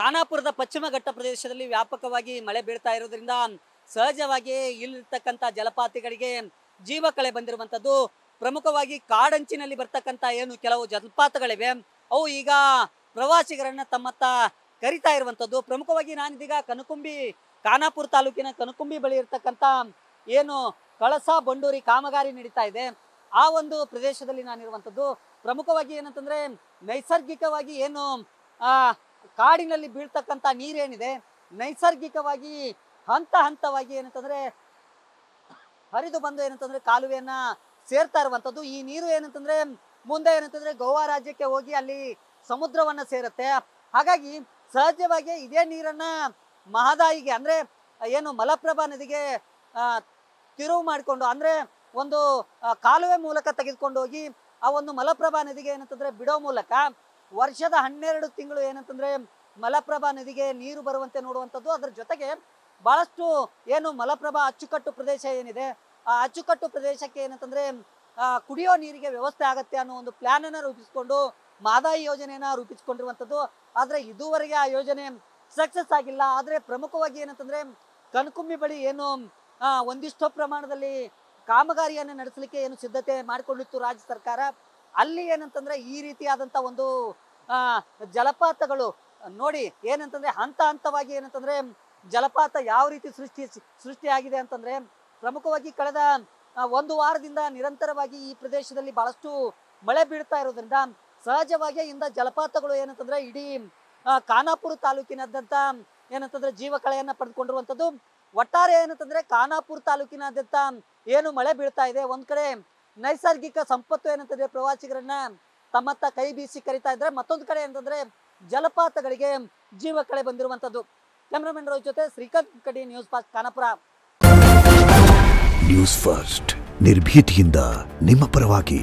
ಖಾನಾಪುರದ ಪಶ್ಚಿಮ ಘಟ್ಟ ಪ್ರದೇಶದಲ್ಲಿ ವ್ಯಾಪಕವಾಗಿ ಮಳೆ ಬೀಳ್ತಾ ಇರೋದ್ರಿಂದ ಸಹಜವಾಗಿ ಇಲ್ಲಿರ್ತಕ್ಕಂಥ ಜಲಪಾತಿಗಳಿಗೆ ಜೀವ ಕಳೆ ಬಂದಿರುವಂಥದ್ದು ಪ್ರಮುಖವಾಗಿ ಕಾಡಂಚಿನಲ್ಲಿ ಬರ್ತಕ್ಕಂಥ ಏನು ಕೆಲವು ಜಲಪಾತಗಳಿವೆ ಅವು ಈಗ ಪ್ರವಾಸಿಗರನ್ನ ತಮ್ಮತ್ತ ಕರಿತಾ ಇರುವಂಥದ್ದು ಪ್ರಮುಖವಾಗಿ ನಾನಿದೀಗ ಕನಕುಂಬಿ ಖಾನಾಪುರ ತಾಲೂಕಿನ ಕನಕುಂಬಿ ಬಳಿ ಇರ್ತಕ್ಕಂಥ ಏನು ಕಳಸ ಬಂಡೂರಿ ಕಾಮಗಾರಿ ನಡೀತಾ ಇದೆ ಆ ಒಂದು ಪ್ರದೇಶದಲ್ಲಿ ನಾನಿರುವಂಥದ್ದು ಪ್ರಮುಖವಾಗಿ ಏನಂತಂದ್ರೆ ನೈಸರ್ಗಿಕವಾಗಿ ಏನು ಕಾಡಿನಲ್ಲಿ ಬೀಳ್ತಕ್ಕಂಥ ನೀರೇನಿದೆ ನೈಸರ್ಗಿಕವಾಗಿ ಹಂತ ಹಂತವಾಗಿ ಏನಂತಂದ್ರೆ ಹರಿದು ಬಂದು ಏನಂತಂದ್ರೆ ಕಾಲುವೆಯನ್ನ ಸೇರ್ತಾ ಇರುವಂಥದ್ದು ಈ ನೀರು ಏನಂತಂದ್ರೆ ಮುಂದೆ ಏನಂತಂದ್ರೆ ಗೋವಾ ರಾಜ್ಯಕ್ಕೆ ಹೋಗಿ ಅಲ್ಲಿ ಸಮುದ್ರವನ್ನ ಸೇರುತ್ತೆ ಹಾಗಾಗಿ ಸಹಜವಾಗಿ ಇದೇ ನೀರನ್ನ ಮಹದಾಯಿಗೆ ಅಂದ್ರೆ ಏನು ಮಲಪ್ರಭಾ ನದಿಗೆ ತಿರುವು ಮಾಡಿಕೊಂಡು ಅಂದ್ರೆ ಒಂದು ಕಾಲುವೆ ಮೂಲಕ ತೆಗೆದುಕೊಂಡು ಹೋಗಿ ಆ ಒಂದು ಮಲಪ್ರಭಾ ನದಿಗೆ ಏನಂತಂದ್ರೆ ಬಿಡೋ ಮೂಲಕ ವರ್ಷದ ಹನ್ನೆರಡು ತಿಂಗಳು ಏನಂತಂದ್ರೆ ಮಲಪ್ರಭಾ ನದಿಗೆ ನೀರು ಬರುವಂತೆ ನೋಡುವಂಥದ್ದು ಅದರ ಜೊತೆಗೆ ಬಹಳಷ್ಟು ಏನು ಮಲಪ್ರಭಾ ಅಚ್ಚುಕಟ್ಟು ಪ್ರದೇಶ ಏನಿದೆ ಆ ಅಚ್ಚುಕಟ್ಟು ಪ್ರದೇಶಕ್ಕೆ ಏನಂತಂದ್ರೆ ಕುಡಿಯೋ ನೀರಿಗೆ ವ್ಯವಸ್ಥೆ ಆಗತ್ತೆ ಅನ್ನೋ ಒಂದು ಪ್ಲಾನ್ ಅನ್ನ ರೂಪಿಸಿಕೊಂಡು ಮಾದಾಯಿ ಯೋಜನೆಯನ್ನ ರೂಪಿಸಿಕೊಂಡಿರುವಂಥದ್ದು ಆದ್ರೆ ಇದುವರೆಗೆ ಆ ಯೋಜನೆ ಸಕ್ಸಸ್ ಆಗಿಲ್ಲ ಆದ್ರೆ ಪ್ರಮುಖವಾಗಿ ಏನಂತಂದ್ರೆ ಕಣ್ಕುಂಬಿ ಬಳಿ ಏನು ಒಂದಿಷ್ಟೋ ಪ್ರಮಾಣದಲ್ಲಿ ಕಾಮಗಾರಿಯನ್ನು ನಡೆಸಲಿಕ್ಕೆ ಏನು ಸಿದ್ಧತೆ ಮಾಡಿಕೊಂಡಿತ್ತು ರಾಜ್ಯ ಸರ್ಕಾರ ಅಲ್ಲಿ ಏನಂತಂದ್ರೆ ಈ ರೀತಿಯಾದಂಥ ಒಂದು ಜಲಪಾತಗಳು ನೋಡಿ ಏನಂತಂದ್ರೆ ಹಂತ ಹಂತವಾಗಿ ಏನಂತಂದ್ರೆ ಜಲಪಾತ ಯಾವ ರೀತಿ ಸೃಷ್ಟಿ ಸೃಷ್ಟಿಯಾಗಿದೆ ಅಂತಂದ್ರೆ ಪ್ರಮುಖವಾಗಿ ಕಳೆದ ಒಂದು ವಾರದಿಂದ ನಿರಂತರವಾಗಿ ಈ ಪ್ರದೇಶದಲ್ಲಿ ಬಹಳಷ್ಟು ಮಳೆ ಬೀಳ್ತಾ ಇರೋದ್ರಿಂದ ಸಹಜವಾಗಿ ಇಂದ ಜಲಪಾತಗಳು ಏನಂತಂದ್ರೆ ಇಡೀ ಖಾನಾಪುರ ತಾಲೂಕಿನಾದ್ಯಂತ ಏನಂತಂದ್ರೆ ಜೀವಕಳೆಯನ್ನ ಪಡೆದುಕೊಂಡಿರುವಂಥದ್ದು ಒಟ್ಟಾರೆ ಏನಂತಂದ್ರೆ ಖಾನಾಪುರ ತಾಲೂಕಿನಾದ್ಯಂತ ಏನು ಮಳೆ ಬೀಳ್ತಾ ಇದೆ ಒಂದ್ ಕಡೆ ನೈಸರ್ಗಿಕ ಸಂಪತ್ತು ಏನಂತಂದ್ರೆ ಪ್ರವಾಸಿಗರನ್ನ ತಮ್ಮತ್ತ ಕೈ ಬೀಸಿ ಕರಿತಾ ಇದ್ರೆ ಮತ್ತೊಂದು ಕಡೆ ಅಂತಂದ್ರೆ ಜಲಪಾತಗಳಿಗೆ ಜೀವ ಕಳೆ ಬಂದಿರುವಂತದ್ದು ಕ್ಯಾಮರಾಮನ್ ರೋಜ್ ಜೊತೆ ಶ್ರೀಕಾಂತ್ ಕಡಿ news fast Kanpur news first ನಿರ್ಭೀತಿಯಿಂದ ನಿಮ್ಮ ಪರವಾಗಿ